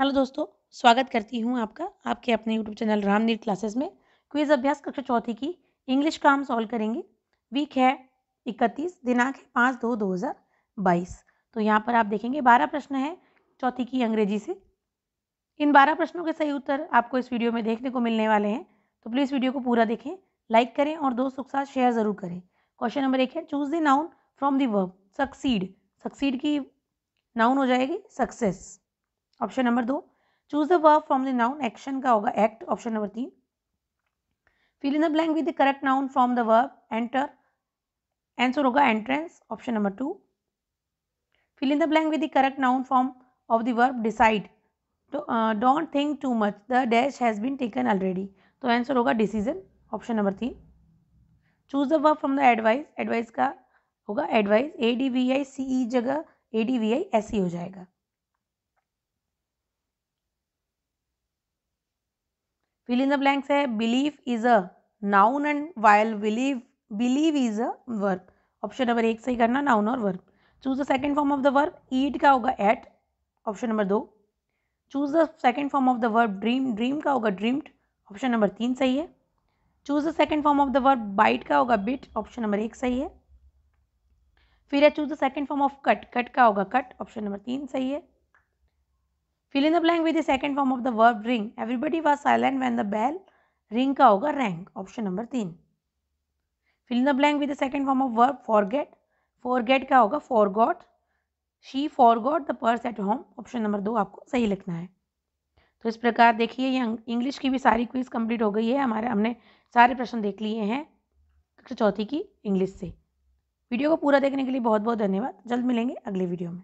hello दोस्तों स्वागत करती हूँ आपका आपके अपने यूट्यूब चैनल रामनीर क्लासेस में क्विज अभ्यास कक्षा चौथी की इंग्लिश का हम सॉल्व करेंगे वीक है इकतीस दिनांक है पाँच दो दो हज़ार बाईस तो यहाँ पर आप देखेंगे बारह प्रश्न है चौथी की अंग्रेजी से इन बारह प्रश्नों के सही उत्तर आपको इस वीडियो में देखने को मिलने वाले हैं तो प्लीज़ वीडियो को पूरा देखें लाइक करें और दोस्तों के साथ शेयर ज़रूर करें क्वेश्चन नंबर एक है choose the noun from the verb succeed succeed की नाउन हो जाएगी सक्सेस ऑप्शन नंबर दो choose the verb from the noun action का होगा एक्ट ऑप्शन नंबर तीन fill in the blank with the correct noun from the verb enter answer होगा entrance option number two fill in the blank with the correct noun form of the verb decide don't think too much the dash has been taken already तो answer तो होगा decision option number तीन choose the verb from the advice advice का होगा advice A D V I C E जगह A D V I S E हो जाएगा fill in the blanks है believe is a noun and while believe believe is a verb option number एक सही करना noun और verb choose the second form of the verb eat का होगा eight option number दो choose the second form of the verb dream dream का होगा dreamed option number तीन सही है choose the second form of the verb bite का होगा बिट ऑप्शन नंबर एक सही है फिर है choose the second form of cut cut का होगा कट ऑप्शन नंबर तीन सही है fill in the blank with the second form of the verb ring everybody was silent when the bell ring का होगा रैंक ऑप्शन नंबर तीन fill in the blank with the second form of verb forget forget का होगा forgot she forgot the purse at home option number दो आपको सही लिखना है तो इस प्रकार देखिए ये इंग्लिश की भी सारी क्विज कंप्लीट हो गई है हमारे हमने सारे प्रश्न देख लिए हैं कक्षा चौथी की इंग्लिश से वीडियो को पूरा देखने के लिए बहुत बहुत धन्यवाद जल्द मिलेंगे अगले वीडियो में